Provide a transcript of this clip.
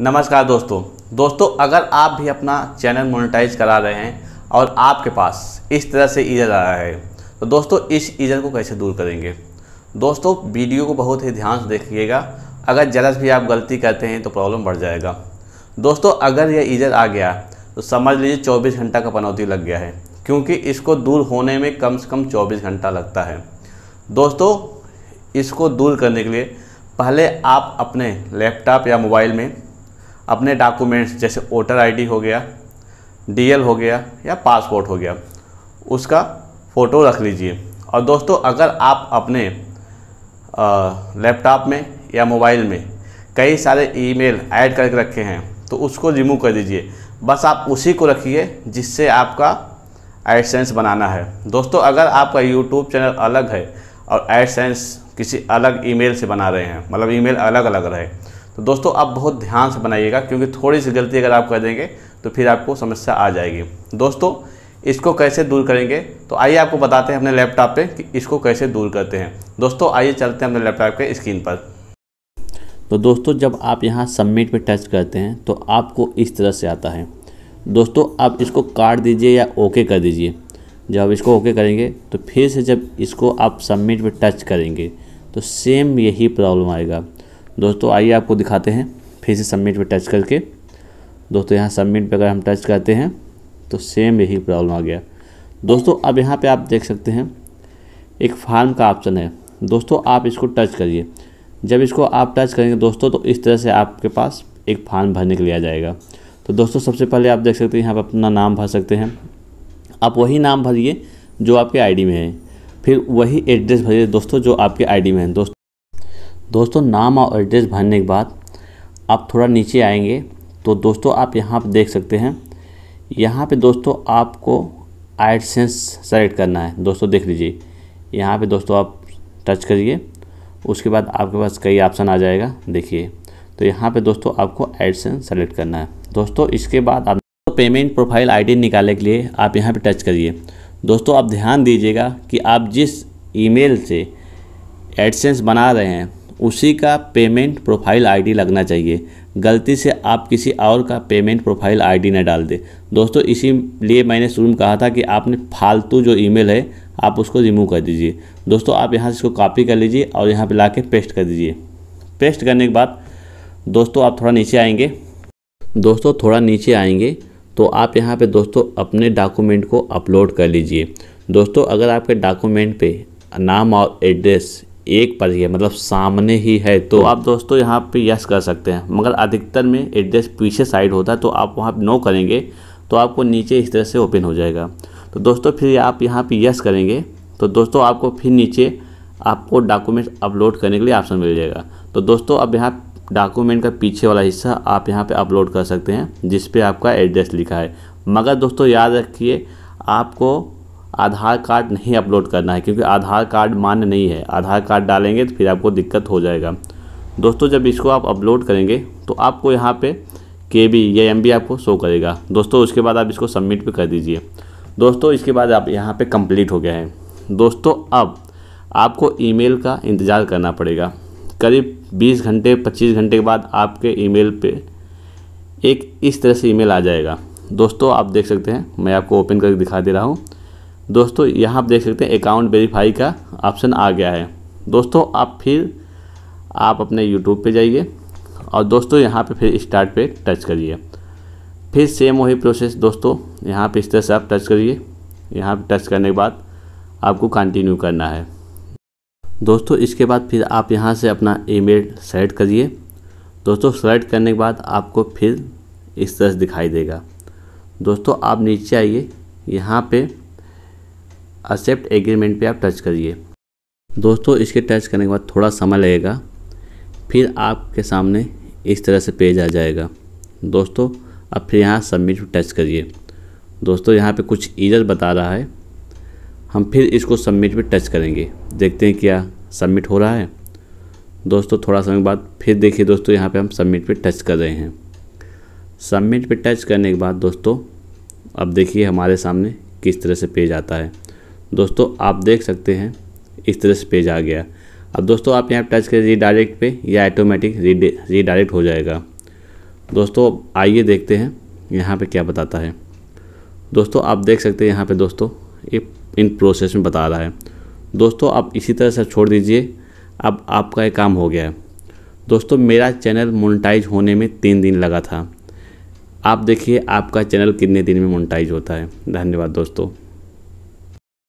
नमस्कार दोस्तों दोस्तों अगर आप भी अपना चैनल मोनेटाइज करा रहे हैं और आपके पास इस तरह से ईजर आ रहा है तो दोस्तों इस ईजर को कैसे दूर करेंगे दोस्तों वीडियो को बहुत ही ध्यान से देखिएगा अगर जरा भी आप गलती करते हैं तो प्रॉब्लम बढ़ जाएगा दोस्तों अगर यह ईजर आ गया तो समझ लीजिए चौबीस घंटा का पनौती लग गया है क्योंकि इसको दूर होने में कम से कम चौबीस घंटा लगता है दोस्तों इसको दूर करने के लिए पहले आप अपने लैपटॉप या मोबाइल में अपने डॉक्यूमेंट्स जैसे वोटर आईडी हो गया डीएल हो गया या पासपोर्ट हो गया उसका फ़ोटो रख लीजिए और दोस्तों अगर आप अपने लैपटॉप में या मोबाइल में कई सारे ईमेल ऐड करके रखे हैं तो उसको रिमूव कर दीजिए बस आप उसी को रखिए जिससे आपका एडसेंस बनाना है दोस्तों अगर आपका यूट्यूब चैनल अलग है और एडसेंस किसी अलग ईमेल से बना रहे हैं मतलब ईमेल अलग अलग रहे तो दोस्तों आप बहुत ध्यान से बनाइएगा क्योंकि थोड़ी सी गलती अगर आप कर देंगे तो फिर आपको समस्या आ जाएगी दोस्तों इसको कैसे दूर करेंगे तो आइए आपको बताते हैं अपने लैपटॉप पे कि इसको कैसे दूर करते हैं दोस्तों आइए चलते हैं अपने लैपटॉप के स्क्रीन पर तो दोस्तों जब आप यहाँ सबमिट पे टच करते हैं तो आपको इस तरह से आता है दोस्तों आप इसको काट दीजिए या ओके कर दीजिए जब आप इसको ओके करेंगे तो फिर से जब इसको आप सबमिट पर टच करेंगे तो सेम यही प्रॉब्लम आएगा दोस्तों आइए आपको दिखाते हैं फिर से सबमिट पर टच करके दोस्तों यहाँ सबमिट पर अगर हम टच करते हैं तो सेम यही प्रॉब्लम आ गया दोस्तों अब यहाँ पे आप देख सकते हैं एक फार्म का ऑप्शन है दोस्तों आप इसको टच करिए जब इसको आप टच करेंगे दोस्तों तो इस तरह से आपके पास एक फार्म भरने के लिए आ जाएगा तो दोस्तों सबसे पहले आप देख सकते हैं यहाँ पर अपना नाम भर सकते हैं आप वही नाम भरिए जो आपके आईडी में है फिर वही एड्रेस भरिए दोस्तों जो आपके आईडी में है दोस्तों दोस्तों नाम और एड्रेस भरने के बाद आप थोड़ा नीचे आएंगे तो दोस्तों आप यहाँ पर देख सकते हैं यहाँ पे दोस्तों आपको एडसेंस सेलेक्ट करना है दोस्तों देख लीजिए यहाँ पे दोस्तों आप टच करिए उसके बाद आपके पास कई ऑप्शन आ जाएगा देखिए तो यहाँ पे दोस्तों आपको एडसेंस सेलेक्ट करना है दोस्तों इसके बाद आप तो पेमेंट प्रोफाइल आईडी निकालने के लिए आप यहाँ पे टच करिए दोस्तों आप ध्यान दीजिएगा कि आप जिस ईमेल से एडसेंस बना रहे हैं उसी का पेमेंट प्रोफाइल आईडी लगना चाहिए गलती से आप किसी और का पेमेंट प्रोफाइल आईडी ना डाल दें दोस्तों इसी लिए मैंने शुरू में कहा था कि आपने फालतू जो ईमेल है आप उसको रिमूव कर दीजिए दोस्तों आप यहाँ से इसको कॉपी कर लीजिए और यहाँ पर ला पेस्ट कर दीजिए पेस्ट करने के बाद दोस्तों आप थोड़ा नीचे आएंगे दोस्तों थोड़ा नीचे आएंगे तो आप यहाँ पे दोस्तों अपने डॉक्यूमेंट को अपलोड कर लीजिए दोस्तों अगर आपके डॉक्यूमेंट पे नाम और एड्रेस एक पर ही है मतलब सामने ही है तो हम्म। आप दोस्तों यहाँ पे यस कर सकते हैं मगर अधिकतर में एड्रेस पीछे साइड होता है तो आप वहाँ नो करेंगे तो आपको नीचे इस तरह से ओपन हो जाएगा तो दोस्तों फिर आप यहाँ पे यस करेंगे तो दोस्तों आपको फिर नीचे आपको डॉक्यूमेंट अपलोड करने के लिए ऑप्शन मिल जाएगा तो दोस्तों अब यहाँ डॉक्यूमेंट का पीछे वाला हिस्सा आप यहाँ पे अपलोड कर सकते हैं जिस पे आपका एड्रेस लिखा है मगर दोस्तों याद रखिए आपको आधार कार्ड नहीं अपलोड करना है क्योंकि आधार कार्ड मान्य नहीं है आधार कार्ड डालेंगे तो फिर आपको दिक्कत हो जाएगा दोस्तों जब इसको आप अपलोड करेंगे तो आपको यहाँ पे के बी या एम आपको शो करेगा दोस्तों उसके बाद आप इसको सबमिट भी कर दीजिए दोस्तों इसके बाद आप यहाँ पे कंप्लीट हो गया है दोस्तों अब आपको ईमेल का इंतज़ार करना पड़ेगा करीब 20 घंटे 25 घंटे के बाद आपके ईमेल पे एक इस तरह से ईमेल आ जाएगा दोस्तों आप देख सकते हैं मैं आपको ओपन करके दिखा दे रहा हूँ दोस्तों यहाँ आप देख सकते हैं अकाउंट वेरीफाई का ऑप्शन आ गया है दोस्तों आप फिर आप अपने यूट्यूब पे जाइए और दोस्तों यहाँ पे फिर स्टार्ट पे टच करिए फिर सेम वही प्रोसेस दोस्तों यहाँ पे इस तरह से आप टच करिए यहाँ पे टच करने के बाद आपको कंटिन्यू करना है दोस्तों इसके बाद फिर आप यहाँ से अपना ईमेल सेलेक्ट करिए दोस्तों सेलेक्ट करने के बाद आपको फिर इस तरह से दिखाई देगा दोस्तों आप नीचे आइए यहाँ पर एक्सेप्ट एग्रीमेंट पे आप टच करिए दोस्तों इसके टच करने के बाद थोड़ा समय लगेगा फिर आपके सामने इस तरह से पेज आ जाएगा दोस्तों अब फिर यहाँ सबमिट टच करिए दोस्तों यहाँ पे कुछ ईजर बता रहा है हम फिर इसको सबमिट पे टच करेंगे देखते हैं क्या सबमिट हो रहा है दोस्तों थोड़ा समय बाद फिर देखिए दोस्तों यहाँ पे हम सबमिट पे टच कर रहे हैं सबमिट पे टच करने के बाद दोस्तों अब देखिए हमारे सामने किस तरह से पेज आता है दोस्तों आप देख सकते हैं इस तरह से पेज आ गया अब दोस्तों आप यहाँ टच करें रीडायरेक्ट पे या ऑटोमेटिक रीडायरेक्ट हो जाएगा दोस्तों आइए देखते हैं यहाँ पे क्या बताता है दोस्तों आप देख सकते हैं यहाँ पे दोस्तों ये इन प्रोसेस में बता रहा है दोस्तों आप इसी तरह से छोड़ दीजिए अब आपका ये काम हो गया है दोस्तों मेरा चैनल मोनटाइज होने में तीन दिन लगा था आप देखिए आपका चैनल कितने दिन में मोनटाइज होता है धन्यवाद दोस्तों